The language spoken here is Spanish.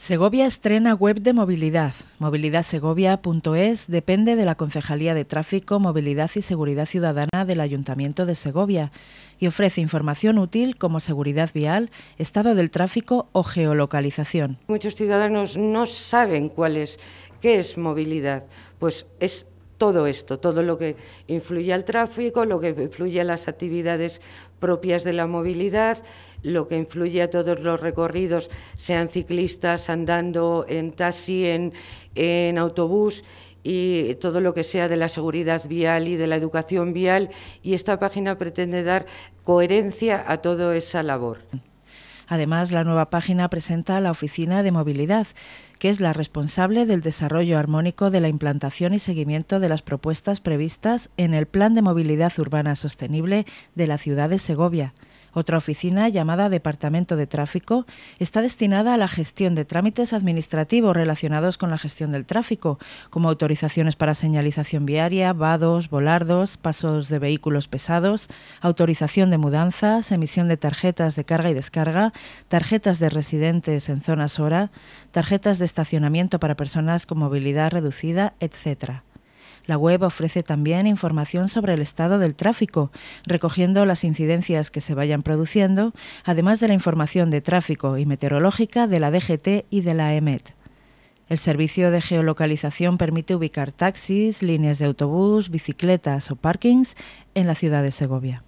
Segovia estrena web de movilidad. Movilidadsegovia.es depende de la Concejalía de Tráfico, Movilidad y Seguridad Ciudadana del Ayuntamiento de Segovia y ofrece información útil como seguridad vial, estado del tráfico o geolocalización. Muchos ciudadanos no saben cuál es, qué es movilidad. Pues es todo esto, todo lo que influye al tráfico, lo que influye a las actividades propias de la movilidad, lo que influye a todos los recorridos, sean ciclistas, andando, en taxi, en, autobús y todo lo que sea de la seguridad vial y de la educación vial y esta página pretende dar coherencia a toda esa labor. Además, la nueva página presenta la Oficina de Movilidad, que es la responsable del desarrollo armónico de la implantación y seguimiento de las propuestas previstas en el Plan de Movilidad Urbana Sostenible de la ciudad de Segovia. Otra oficina, llamada Departamento de Tráfico, está destinada a la gestión de trámites administrativos relacionados con la gestión del tráfico, como autorizaciones para señalización viaria, vados, volardos, pasos de vehículos pesados, autorización de mudanzas, emisión de tarjetas de carga y descarga, tarjetas de residentes en zonas hora, tarjetas de estacionamiento para personas con movilidad reducida, etc. La web ofrece también información sobre el estado del tráfico, recogiendo las incidencias que se vayan produciendo, además de la información de tráfico y meteorológica de la DGT y de la EMET. El servicio de geolocalización permite ubicar taxis, líneas de autobús, bicicletas o parkings en la ciudad de Segovia.